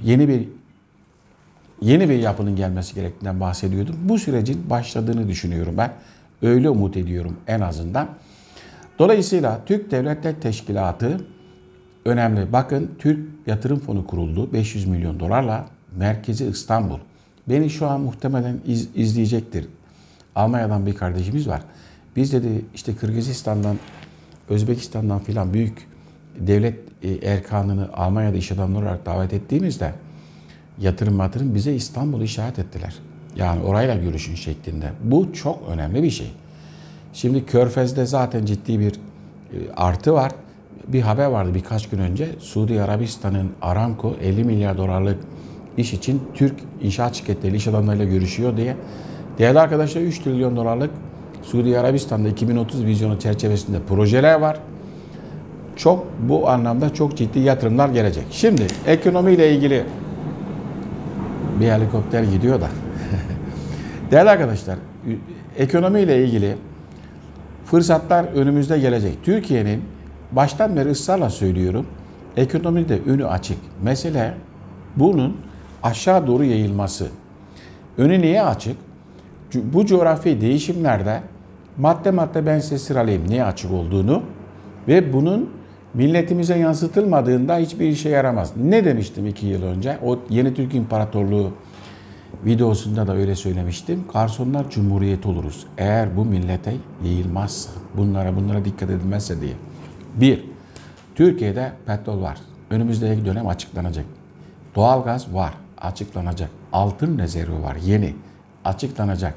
yeni bir yeni bir yapının gelmesi gerektiğinden bahsediyordum. Bu sürecin başladığını düşünüyorum ben. Öyle umut ediyorum en azından. Dolayısıyla Türk Devletler Teşkilatı önemli. Bakın Türk Yatırım Fonu kuruldu 500 milyon dolarla merkezi İstanbul. Beni şu an muhtemelen iz, izleyecektir. Almanya'dan bir kardeşimiz var. Biz dedi işte Kırgızistan'dan, Özbekistan'dan filan büyük devlet e, erkanını Almanya'da iş adamları olarak davet ettiğimizde yatırım yatırım bize İstanbul'u işaret ettiler. Yani orayla görüşün şeklinde. Bu çok önemli bir şey. Şimdi Körfez'de zaten ciddi bir e, artı var. Bir haber vardı birkaç gün önce. Suudi Arabistan'ın Aramco 50 milyar dolarlık iş için Türk inşaat şirketleri, iş adamlarıyla görüşüyor diye. Değerli arkadaşlar 3 trilyon dolarlık Suudi Arabistan'da 2030 vizyonu çerçevesinde projeler var. Çok bu anlamda çok ciddi yatırımlar gelecek. Şimdi ekonomiyle ilgili bir helikopter gidiyor da. Değerli arkadaşlar, ekonomiyle ilgili fırsatlar önümüzde gelecek. Türkiye'nin baştan beri ısrarla söylüyorum, ekonomide önü açık. Mesele bunun aşağı doğru yayılması. Önü niye açık? bu coğrafi değişimlerde madde madde ben size sıralayayım niye açık olduğunu ve bunun milletimize yansıtılmadığında hiçbir işe yaramaz. Ne demiştim iki yıl önce? O Yeni Türk İmparatorluğu videosunda da öyle söylemiştim. Garsonlar Cumhuriyet oluruz. Eğer bu millete yayılmazsa, bunlara bunlara dikkat edilmezse diye. Bir, Türkiye'de petrol var. Önümüzdeki dönem açıklanacak. Doğalgaz var, açıklanacak. Altın rezervi var, yeni açıklanacak.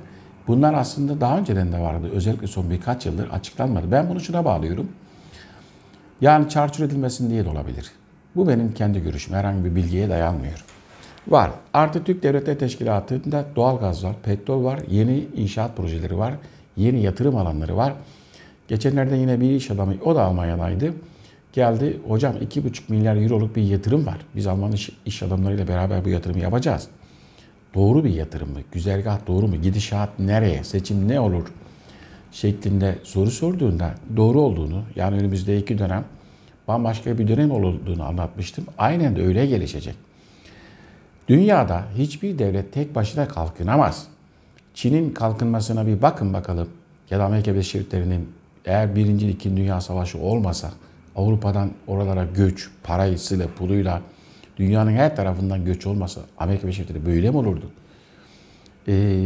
Bunlar aslında daha önceden de vardı. Özellikle son birkaç yıldır açıklanmadı. Ben bunu şuna bağlıyorum. Yani çarçur edilmesin diye de olabilir. Bu benim kendi görüşüm. Herhangi bir bilgiye dayanmıyor. Var. Artı Türk Devletleri Teşkilatı'nda doğal gaz var, petrol var, yeni inşaat projeleri var, yeni yatırım alanları var. Geçenlerde yine bir iş adamı, o da Almanya'daydı. Geldi, hocam 2,5 milyar euroluk bir yatırım var. Biz Alman iş, iş adamlarıyla beraber bu yatırımı yapacağız.'' doğru bir yatırım mı? Güzergah doğru mu? Gidişat nereye? Seçim ne olur? Şeklinde soru sorduğunda doğru olduğunu yani önümüzdeki dönem bambaşka bir dönem olduğunu anlatmıştım. Aynen de öyle gelişecek. Dünyada hiçbir devlet tek başına kalkınamaz. Çin'in kalkınmasına bir bakın bakalım. Ya da Amerika Birleşik Devletleri'nin eğer birinci ikinci Dünya Savaşı olmasa Avrupa'dan oralara göç, parayısıyla, puluyla, Dünyanın her tarafından göç olmasa Amerika Birleşik Devletleri böyle mi olurdu? Ee,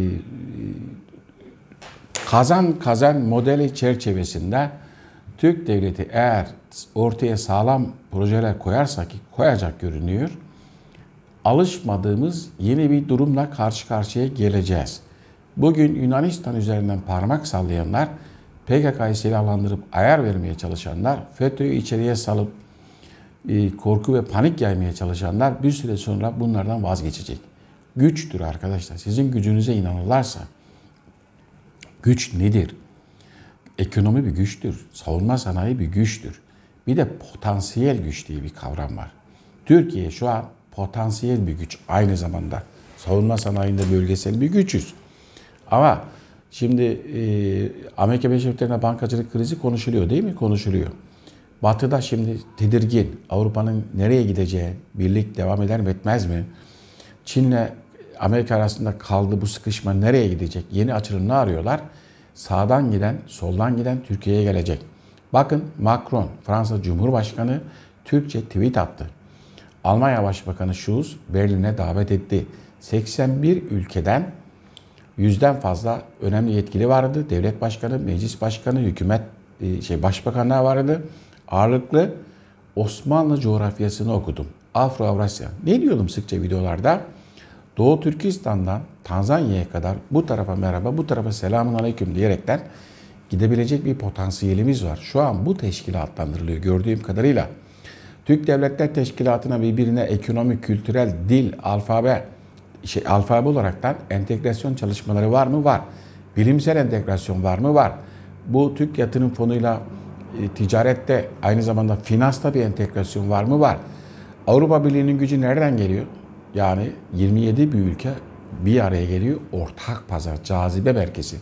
kazan kazan modeli çerçevesinde Türk devleti eğer ortaya sağlam projeler koyarsa ki koyacak görünüyor, alışmadığımız yeni bir durumla karşı karşıya geleceğiz. Bugün Yunanistan üzerinden parmak sallayanlar, PKK'yı silahlandırıp ayar vermeye çalışanlar, FETÖ'yü içeriye salıp e, korku ve panik yaymaya çalışanlar bir süre sonra bunlardan vazgeçecek. Güçtür arkadaşlar. Sizin gücünüze inanırlarsa güç nedir? Ekonomi bir güçtür. Savunma sanayi bir güçtür. Bir de potansiyel güç diye bir kavram var. Türkiye şu an potansiyel bir güç aynı zamanda. Savunma sanayinde bölgesel bir güçüz. Ama şimdi e, Amerika Birleşik Devletleri'nde bankacılık krizi konuşuluyor değil mi? Konuşuluyor. Batı'da şimdi tedirgin. Avrupa'nın nereye gideceği, birlik devam eder mi etmez mi? Çin'le Amerika arasında kaldı bu sıkışma nereye gidecek? Yeni açılım ne arıyorlar? Sağdan giden, soldan giden Türkiye'ye gelecek. Bakın Macron, Fransa Cumhurbaşkanı Türkçe tweet attı. Almanya Başbakanı Schulz Berlin'e davet etti. 81 ülkeden yüzden fazla önemli yetkili vardı. Devlet başkanı, meclis başkanı, hükümet e, şey başbakanlar vardı. Ağırlıklı Osmanlı coğrafyasını okudum. Afro-Avrasya. Ne diyordum sıkça videolarda? Doğu Türkistan'dan Tanzanya'ya kadar bu tarafa merhaba, bu tarafa selamun aleyküm diyerekten gidebilecek bir potansiyelimiz var. Şu an bu teşkilatlandırılıyor gördüğüm kadarıyla. Türk Devletler Teşkilatı'na birbirine ekonomik, kültürel, dil, alfabe, şey, alfabe olaraktan entegrasyon çalışmaları var mı? Var. Bilimsel entegrasyon var mı? Var. Bu Türk Yatırım Fonu'yla e, ticarette aynı zamanda finansta bir entegrasyon var mı? Var. Avrupa Birliği'nin gücü nereden geliyor? Yani 27 bir ülke bir araya geliyor. Ortak pazar, cazibe merkezi.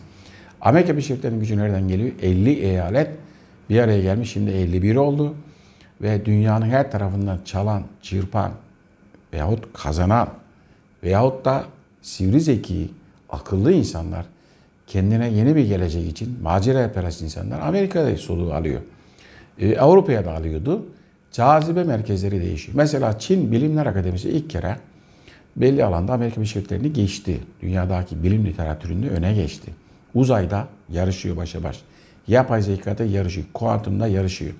Amerika Birleşik Devletleri'nin gücü nereden geliyor? 50 eyalet bir araya gelmiş. Şimdi 51 oldu. Ve dünyanın her tarafından çalan, çırpan veyahut kazanan veyahut da sivri zeki, akıllı insanlar kendine yeni bir gelecek için macera yaparız insanlar Amerika'da soluğu alıyor. E, Avrupa'ya da alıyordu. Cazibe merkezleri değişiyor. Mesela Çin Bilimler Akademisi ilk kere belli alanda Amerika Birleşik Devletleri'ni geçti. Dünyadaki bilim literatüründe öne geçti. Uzayda yarışıyor başa baş. Yapay zekada yarışıyor. Kuantumda yarışıyor.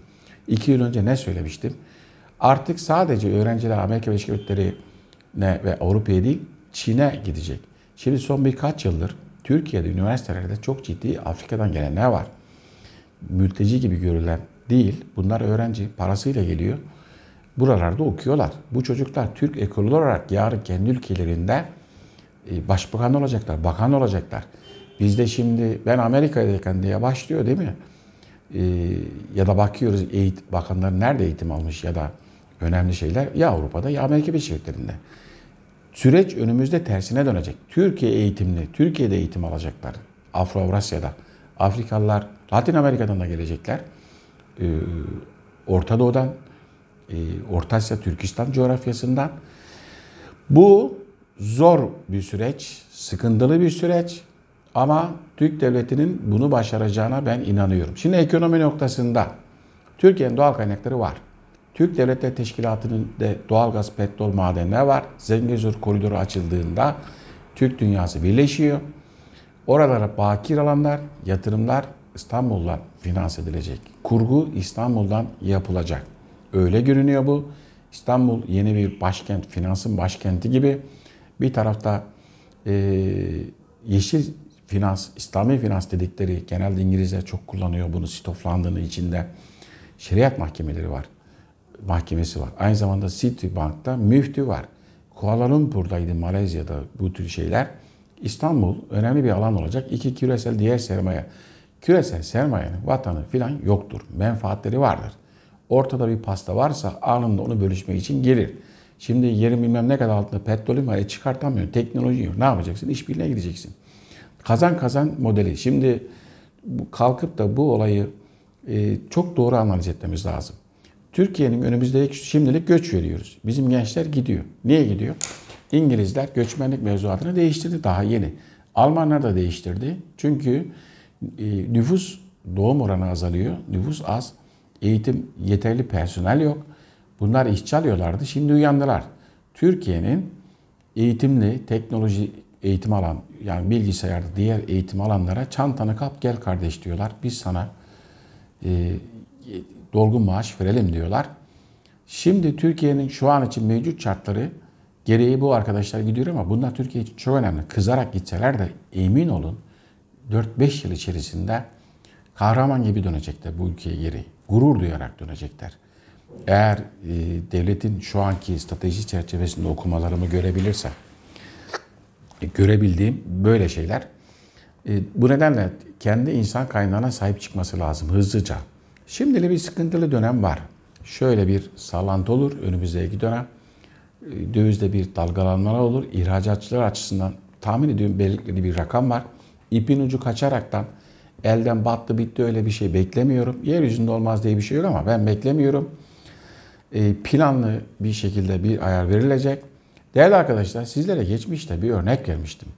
İki yıl önce ne söylemiştim? Artık sadece öğrenciler Amerika Birleşik Devletleri'ne ve Avrupa'ya değil Çin'e gidecek. Şimdi son birkaç yıldır Türkiye'de üniversitelerde çok ciddi Afrika'dan gelenler var. Mülteci gibi görülen değil. Bunlar öğrenci parasıyla geliyor. Buralarda okuyorlar. Bu çocuklar Türk ekolü olarak yarın kendi ülkelerinde e, başbakan olacaklar, bakan olacaklar. Biz de şimdi ben Amerika'dayken diye başlıyor değil mi? E, ya da bakıyoruz eğit bakanlar nerede eğitim almış ya da önemli şeyler ya Avrupa'da ya Amerika Birleşik Devletleri'nde. Süreç önümüzde tersine dönecek. Türkiye eğitimli, Türkiye'de eğitim alacaklar. Afro-Avrasya'da. Afrikalılar, Latin Amerika'dan da gelecekler. Ee, Orta Doğu'dan, e, Orta Asya, Türkistan coğrafyasından. Bu zor bir süreç, sıkıntılı bir süreç ama Türk Devleti'nin bunu başaracağına ben inanıyorum. Şimdi ekonomi noktasında Türkiye'nin doğal kaynakları var. Türk Devletleri Teşkilatı'nın de doğalgaz, petrol, madenler var. Zengezur koridoru açıldığında Türk dünyası birleşiyor. Oralara bakir alanlar, yatırımlar İstanbul'dan finanse edilecek. Kurgu İstanbul'dan yapılacak. Öyle görünüyor bu. İstanbul yeni bir başkent, finansın başkenti gibi. Bir tarafta e, yeşil finans, İslami finans dedikleri genelde İngilizce çok kullanıyor bunu sitoflandığını içinde. Şeriat mahkemeleri var mahkemesi var. Aynı zamanda Citibank'ta müftü var. Kuala Lumpur'daydı Malezya'da bu tür şeyler. İstanbul önemli bir alan olacak. İki küresel diğer sermaye. Küresel sermayenin vatanı filan yoktur. Menfaatleri vardır. Ortada bir pasta varsa anında onu bölüşmek için gelir. Şimdi yerin bilmem ne kadar altında petrolün var. E, çıkartamıyor? Teknoloji yok. Ne yapacaksın? İşbirliğine gideceksin. Kazan kazan modeli. Şimdi kalkıp da bu olayı e, çok doğru analiz etmemiz lazım. Türkiye'nin önümüzde şimdilik göç veriyoruz. Bizim gençler gidiyor. Niye gidiyor? İngilizler göçmenlik mevzuatını değiştirdi daha yeni. Almanlar da değiştirdi. Çünkü e, nüfus doğum oranı azalıyor. Nüfus az. Eğitim yeterli personel yok. Bunlar işçi alıyorlardı. Şimdi uyandılar. Türkiye'nin eğitimli, teknoloji eğitim alan yani bilgisayarda diğer eğitim alanlara çantanı kap gel kardeş diyorlar. Biz sana e, dolgun maaş verelim diyorlar. Şimdi Türkiye'nin şu an için mevcut şartları gereği bu arkadaşlar gidiyor ama bunlar Türkiye için çok önemli. Kızarak gitseler de emin olun 4-5 yıl içerisinde kahraman gibi dönecekler bu ülkeye geri. Gurur duyarak dönecekler. Eğer e, devletin şu anki strateji çerçevesinde okumalarımı görebilirse, e, görebildiğim böyle şeyler. E, bu nedenle kendi insan kaynağına sahip çıkması lazım hızlıca. Şimdili bir sıkıntılı dönem var. Şöyle bir sallantı olur önümüzdeki dönem. Ee, dövizde bir dalgalanmalar olur. İhracatçılar açısından tahmin ediyorum belirli bir rakam var. İpin ucu kaçaraktan elden battı bitti öyle bir şey beklemiyorum. Yeryüzünde olmaz diye bir şey yok ama ben beklemiyorum. Ee, planlı bir şekilde bir ayar verilecek. Değerli arkadaşlar sizlere geçmişte bir örnek vermiştim.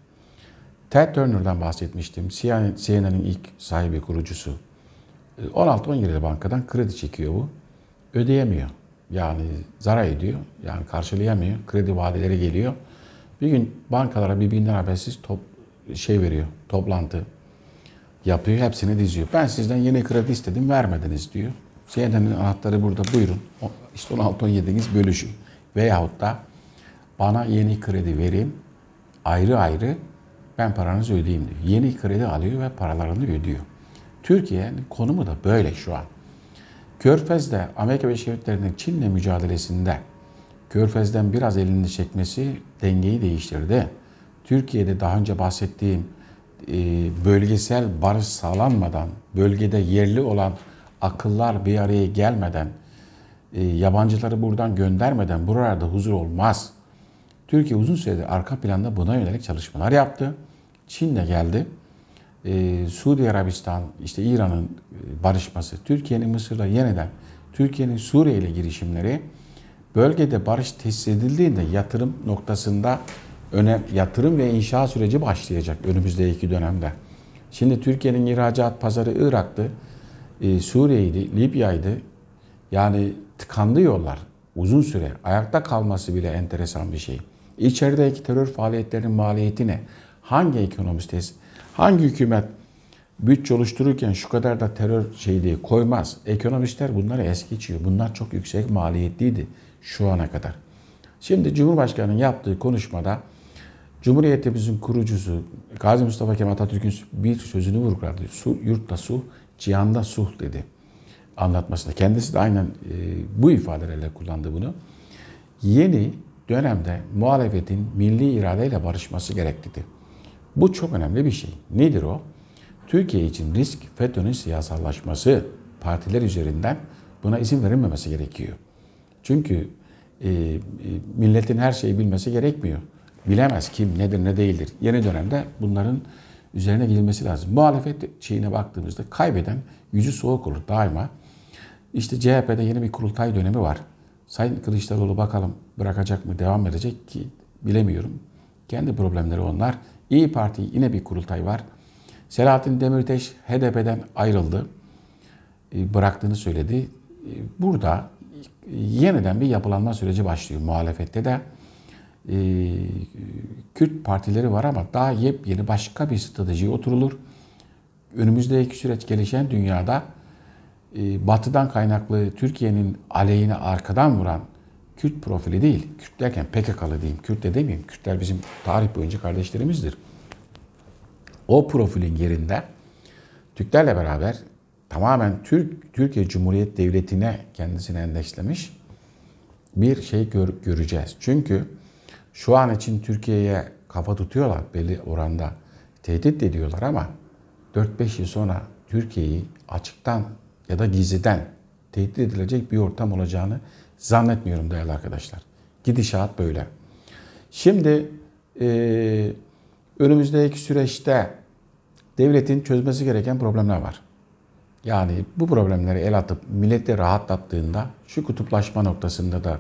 Ted Turner'dan bahsetmiştim. CNN'in ilk sahibi kurucusu. 16-17 e, bankadan kredi çekiyor bu. Ödeyemiyor. Yani zarar ediyor. Yani karşılayamıyor. Kredi vadeleri geliyor. Bir gün bankalara bir bin lira habersiz top, şey veriyor. Toplantı yapıyor. Hepsini diziyor. Ben sizden yeni kredi istedim. Vermediniz diyor. CNN'in anahtarı burada. Buyurun. İşte 16-17'niz bölüşün. Veyahut da bana yeni kredi vereyim. Ayrı ayrı ben paranızı ödeyeyim diyor. Yeni kredi alıyor ve paralarını ödüyor. Türkiye'nin konumu da böyle şu an. Körfez'de Amerika Birleşik Devletleri'nin Çin'le mücadelesinde Körfez'den biraz elini çekmesi dengeyi değiştirdi. Türkiye'de daha önce bahsettiğim e, bölgesel barış sağlanmadan, bölgede yerli olan akıllar bir araya gelmeden, e, yabancıları buradan göndermeden buralarda huzur olmaz. Türkiye uzun süredir arka planda buna yönelik çalışmalar yaptı. Çin de geldi e, Suudi Arabistan, işte İran'ın e, barışması, Türkiye'nin Mısır'la yeniden, Türkiye'nin Suriye ile girişimleri bölgede barış tesis edildiğinde yatırım noktasında önem, yatırım ve inşa süreci başlayacak önümüzdeki dönemde. Şimdi Türkiye'nin ihracat pazarı Irak'tı, e, Suriye'ydi, Libya'ydı. Yani tıkandı yollar uzun süre. Ayakta kalması bile enteresan bir şey. İçerideki terör faaliyetlerinin maliyeti ne? Hangi ekonomist tesis? Hangi hükümet bütçe oluştururken şu kadar da terör şeyliği koymaz. Ekonomistler bunları es geçiyor. Bunlar çok yüksek maliyetliydi şu ana kadar. Şimdi Cumhurbaşkanı'nın yaptığı konuşmada Cumhuriyetimizin kurucusu Gazi Mustafa Kemal Atatürk'ün bir sözünü vurguladı. Su, yurtta su, cihanda suh dedi anlatmasında. Kendisi de aynen e, bu ifadelerle kullandı bunu. Yeni dönemde muhalefetin milli iradeyle barışması gerektiği bu çok önemli bir şey. Nedir o? Türkiye için risk FETÖ'nün siyasallaşması partiler üzerinden buna izin verilmemesi gerekiyor. Çünkü e, e, milletin her şeyi bilmesi gerekmiyor. Bilemez kim nedir ne değildir. Yeni dönemde bunların üzerine gidilmesi lazım. Muhalefet şeyine baktığımızda kaybeden yüzü soğuk olur daima. İşte CHP'de yeni bir kurultay dönemi var. Sayın Kılıçdaroğlu bakalım bırakacak mı, devam edecek ki bilemiyorum. Kendi problemleri onlar. İyi Parti yine bir kurultay var. Selahattin Demirtaş HDP'den ayrıldı. E, bıraktığını söyledi. E, burada yeniden bir yapılanma süreci başlıyor muhalefette de. E, Kürt partileri var ama daha yepyeni başka bir strateji oturulur. Önümüzdeki süreç gelişen dünyada batıdan kaynaklı Türkiye'nin aleyhine arkadan vuran Kürt profili değil. Kürt derken PKK'lı diyeyim. Kürt de demeyeyim. Kürtler bizim tarih boyunca kardeşlerimizdir. O profilin yerinde Türklerle beraber tamamen Türk Türkiye Cumhuriyet Devleti'ne kendisini endekslemiş bir şey gör, göreceğiz. Çünkü şu an için Türkiye'ye kafa tutuyorlar belli oranda. Tehdit ediyorlar ama 4-5 yıl sonra Türkiye'yi açıktan ya da gizliden tehdit edilecek bir ortam olacağını Zannetmiyorum değerli arkadaşlar. Gidişat böyle. Şimdi e, önümüzdeki süreçte devletin çözmesi gereken problemler var. Yani bu problemleri el atıp milleti rahatlattığında şu kutuplaşma noktasında da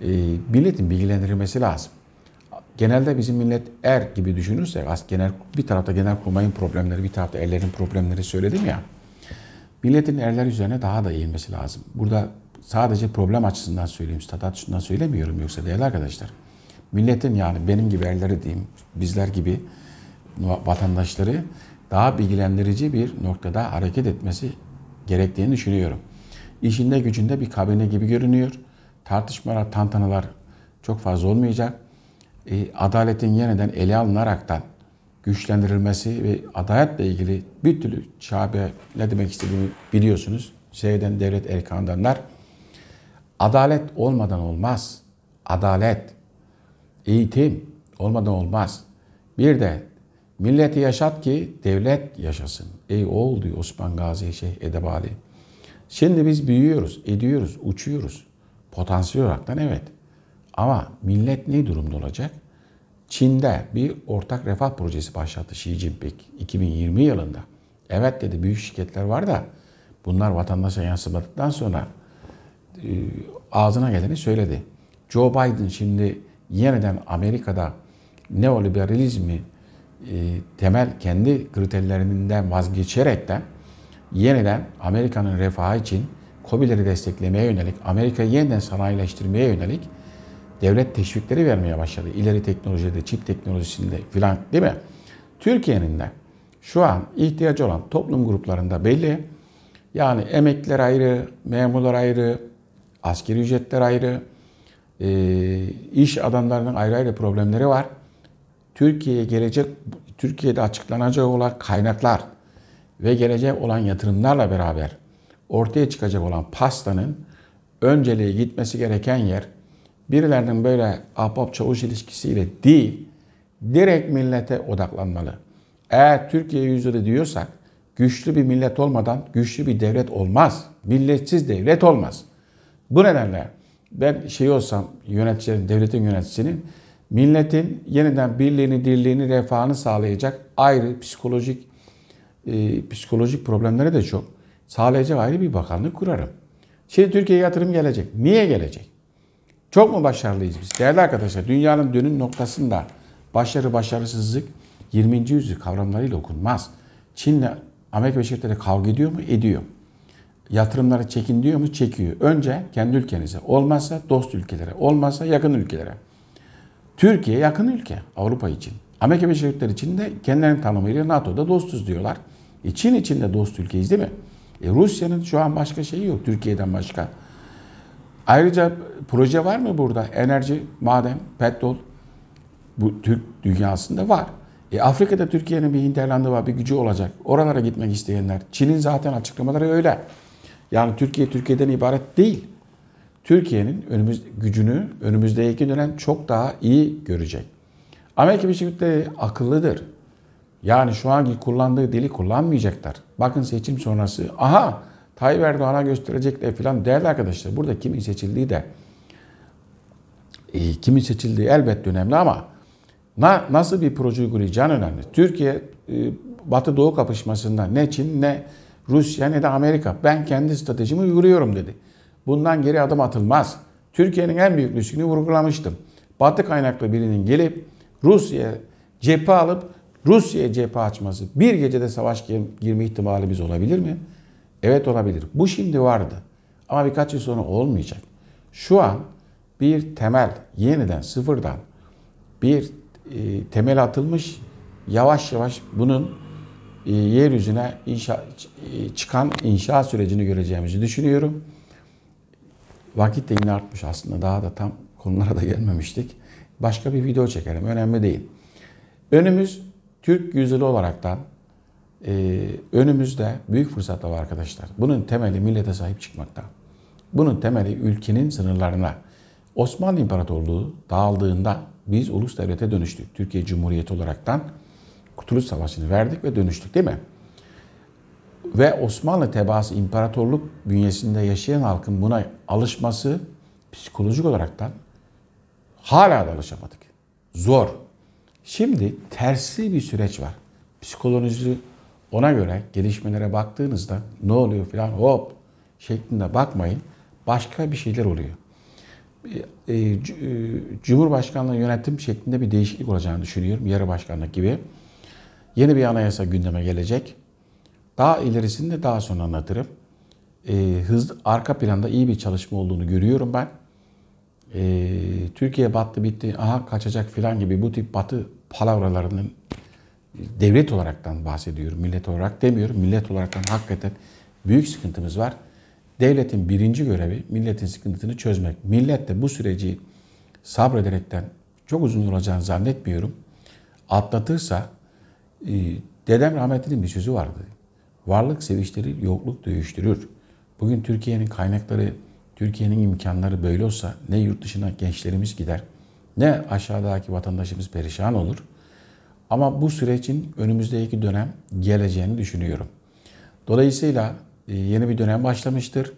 e, milletin bilgilendirilmesi lazım. Genelde bizim millet er gibi düşünürsek, genel, bir tarafta genel kurmayın problemleri, bir tarafta erlerin problemleri söyledim ya. Milletin erler üzerine daha da eğilmesi lazım. Burada sadece problem açısından söyleyeyim, statü açısından söylemiyorum yoksa değerli arkadaşlar. Milletin yani benim gibi erleri diyeyim, bizler gibi vatandaşları daha bilgilendirici bir noktada hareket etmesi gerektiğini düşünüyorum. İşinde gücünde bir kabine gibi görünüyor. Tartışmalar, tantanalar çok fazla olmayacak. E, adaletin yeniden ele alınaraktan güçlendirilmesi ve adaletle ilgili bir türlü şabe ne demek istediğimi biliyorsunuz. Sevden Devlet Erkan'danlar Adalet olmadan olmaz. Adalet, eğitim olmadan olmaz. Bir de milleti yaşat ki devlet yaşasın. Ey oğul diyor Osman Gazi Şeyh Edebali. Şimdi biz büyüyoruz, ediyoruz, uçuyoruz. Potansiyel olaraktan evet. Ama millet ne durumda olacak? Çin'de bir ortak refah projesi başlattı Xi Jinping 2020 yılında. Evet dedi büyük şirketler var da bunlar vatandaşa yansımadıktan sonra e, ağzına geleni söyledi. Joe Biden şimdi yeniden Amerika'da neoliberalizmi e, temel kendi kriterlerinden vazgeçerekten yeniden Amerika'nın refahı için COBİ'leri desteklemeye yönelik, Amerika'yı yeniden sanayileştirmeye yönelik devlet teşvikleri vermeye başladı. İleri teknolojide, çip teknolojisinde filan değil mi? Türkiye'nin de şu an ihtiyacı olan toplum gruplarında belli. Yani emekliler ayrı, memurlar ayrı, Askeri ücretler ayrı. E, iş adamlarının ayrı ayrı problemleri var. Türkiye'ye gelecek, Türkiye'de açıklanacak olan kaynaklar ve gelecek olan yatırımlarla beraber ortaya çıkacak olan pastanın önceliği gitmesi gereken yer birilerinin böyle ahbap çavuş ilişkisiyle değil, direkt millete odaklanmalı. Eğer Türkiye yüzyılı diyorsak güçlü bir millet olmadan güçlü bir devlet olmaz. Milletsiz devlet olmaz.'' Bu nedenle ben şey olsam yöneticilerin, devletin yöneticisinin milletin yeniden birliğini, dirliğini, refahını sağlayacak ayrı psikolojik e, psikolojik problemlere de çok sağlayacak ayrı bir bakanlık kurarım. Şimdi Türkiye'ye yatırım gelecek. Niye gelecek? Çok mu başarılıyız biz? Değerli arkadaşlar dünyanın dönüm noktasında başarı başarısızlık 20. yüzyıl kavramlarıyla okunmaz. Çin'le Amerika Birleşik Devletleri kavga ediyor mu? Ediyor yatırımları çekin diyor mu? Çekiyor. Önce kendi ülkenize. Olmazsa dost ülkelere. Olmazsa yakın ülkelere. Türkiye yakın ülke Avrupa için. Amerika Birleşik Devletleri için de kendilerinin tanımıyla NATO'da dostuz diyorlar. E Çin için de dost ülkeyiz değil mi? E Rusya'nın şu an başka şeyi yok Türkiye'den başka. Ayrıca proje var mı burada? Enerji, maden, petrol bu Türk dünyasında var. E Afrika'da Türkiye'nin bir hinterlandı var, bir gücü olacak. Oralara gitmek isteyenler. Çin'in zaten açıklamaları öyle. Yani Türkiye Türkiye'den ibaret değil. Türkiye'nin önümüz gücünü önümüzdeki dönem çok daha iyi görecek. Amerika Birleşik Devletleri akıllıdır. Yani şu anki kullandığı dili kullanmayacaklar. Bakın seçim sonrası aha Tayyip Erdoğan'a gösterecekler falan değerli arkadaşlar. Burada kimin seçildiği de e, kimin seçildiği elbette önemli ama na, nasıl bir proje uygulayacağın önemli. Türkiye e, Batı Doğu kapışmasında ne Çin ne Rusya ne de Amerika. Ben kendi stratejimi uyguluyorum dedi. Bundan geri adım atılmaz. Türkiye'nin en büyük riskini vurgulamıştım. Batı kaynaklı birinin gelip Rusya'ya cephe alıp Rusya'ya cephe açması bir gecede savaş girme ihtimalimiz olabilir mi? Evet olabilir. Bu şimdi vardı. Ama birkaç yıl sonra olmayacak. Şu an bir temel yeniden sıfırdan bir e, temel atılmış yavaş yavaş bunun e, yeryüzüne inşa, çıkan inşa sürecini göreceğimizi düşünüyorum. Vakit de yine artmış aslında. Daha da tam konulara da gelmemiştik. Başka bir video çekerim. Önemli değil. Önümüz Türk yüzyılı olaraktan e, önümüzde büyük fırsatlar var arkadaşlar. Bunun temeli millete sahip çıkmakta. Bunun temeli ülkenin sınırlarına. Osmanlı İmparatorluğu dağıldığında biz ulus devlete dönüştük. Türkiye Cumhuriyeti olaraktan Kurtuluş Savaşı'nı verdik ve dönüştük değil mi? Ve Osmanlı tebaası imparatorluk bünyesinde yaşayan halkın buna alışması psikolojik olaraktan hala da alışamadık. Zor. Şimdi tersi bir süreç var. Psikoloji ona göre gelişmelere baktığınızda ne oluyor filan hop şeklinde bakmayın. Başka bir şeyler oluyor. E, e, Cumhurbaşkanlığı yönetim şeklinde bir değişiklik olacağını düşünüyorum. Yarı başkanlık gibi. Yeni bir anayasa gündeme gelecek. Daha ilerisini de daha sonra anlatırım. E, ee, hızlı arka planda iyi bir çalışma olduğunu görüyorum ben. E, Türkiye battı bitti, aha kaçacak filan gibi bu tip batı palavralarının devlet olaraktan bahsediyorum. Millet olarak demiyorum. Millet olaraktan hakikaten büyük sıkıntımız var. Devletin birinci görevi milletin sıkıntısını çözmek. Millet de bu süreci sabrederekten çok uzun olacağını zannetmiyorum. Atlatırsa ee, dedem rahmetlinin bir sözü vardı. Varlık seviştirir, yokluk dövüştürür. Bugün Türkiye'nin kaynakları, Türkiye'nin imkanları böyle olsa ne yurt dışına gençlerimiz gider, ne aşağıdaki vatandaşımız perişan olur. Ama bu sürecin önümüzdeki dönem geleceğini düşünüyorum. Dolayısıyla e, yeni bir dönem başlamıştır.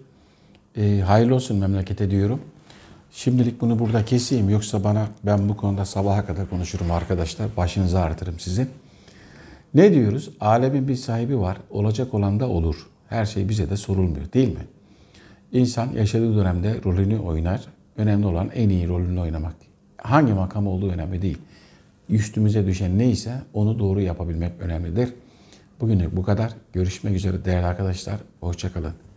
E, hayırlı olsun memlekete diyorum. Şimdilik bunu burada keseyim. Yoksa bana ben bu konuda sabaha kadar konuşurum arkadaşlar. Başınızı ağrıtırım sizin. Ne diyoruz? Alemin bir sahibi var. Olacak olan da olur. Her şey bize de sorulmuyor değil mi? İnsan yaşadığı dönemde rolünü oynar. Önemli olan en iyi rolünü oynamak. Hangi makam olduğu önemli değil. Üstümüze düşen neyse onu doğru yapabilmek önemlidir. Bugünlük bu kadar. Görüşmek üzere değerli arkadaşlar. Hoşçakalın.